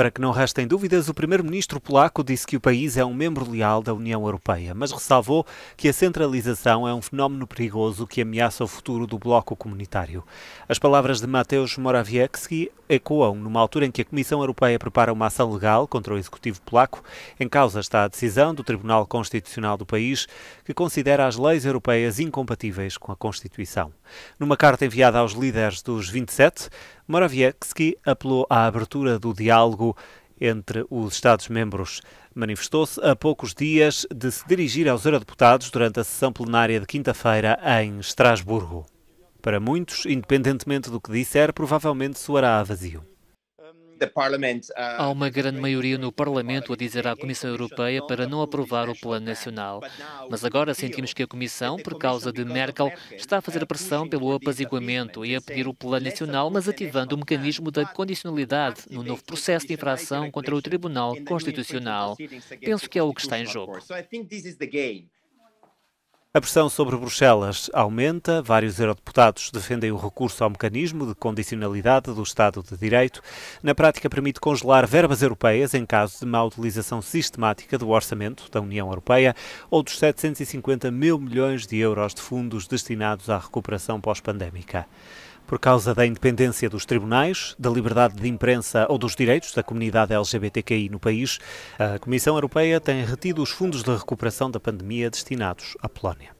Para que não restem dúvidas, o primeiro-ministro polaco disse que o país é um membro leal da União Europeia, mas ressalvou que a centralização é um fenómeno perigoso que ameaça o futuro do bloco comunitário. As palavras de Mateusz Morawiecki, ecoam numa altura em que a Comissão Europeia prepara uma ação legal contra o executivo polaco. Em causa está a decisão do Tribunal Constitucional do país, que considera as leis europeias incompatíveis com a Constituição. Numa carta enviada aos líderes dos 27, Morawiecki apelou à abertura do diálogo entre os Estados-membros. Manifestou-se a poucos dias de se dirigir aos eurodeputados durante a sessão plenária de quinta-feira em Estrasburgo. Para muitos, independentemente do que disser, provavelmente soará a vazio. Uh, Há uma grande maioria no Parlamento a dizer à Comissão Europeia para não aprovar o Plano Nacional. Mas agora sentimos que a Comissão, por causa de Merkel, está a fazer pressão pelo apaziguamento e a pedir o Plano Nacional, mas ativando o mecanismo da condicionalidade no novo processo de infração contra o Tribunal Constitucional. Penso que é o que está em jogo. A pressão sobre Bruxelas aumenta. Vários eurodeputados defendem o recurso ao mecanismo de condicionalidade do Estado de Direito. Na prática, permite congelar verbas europeias em caso de má utilização sistemática do orçamento da União Europeia ou dos 750 mil milhões de euros de fundos destinados à recuperação pós-pandémica por causa da independência dos tribunais, da liberdade de imprensa ou dos direitos da comunidade LGBTQI no país, a Comissão Europeia tem retido os fundos de recuperação da pandemia destinados à Polónia.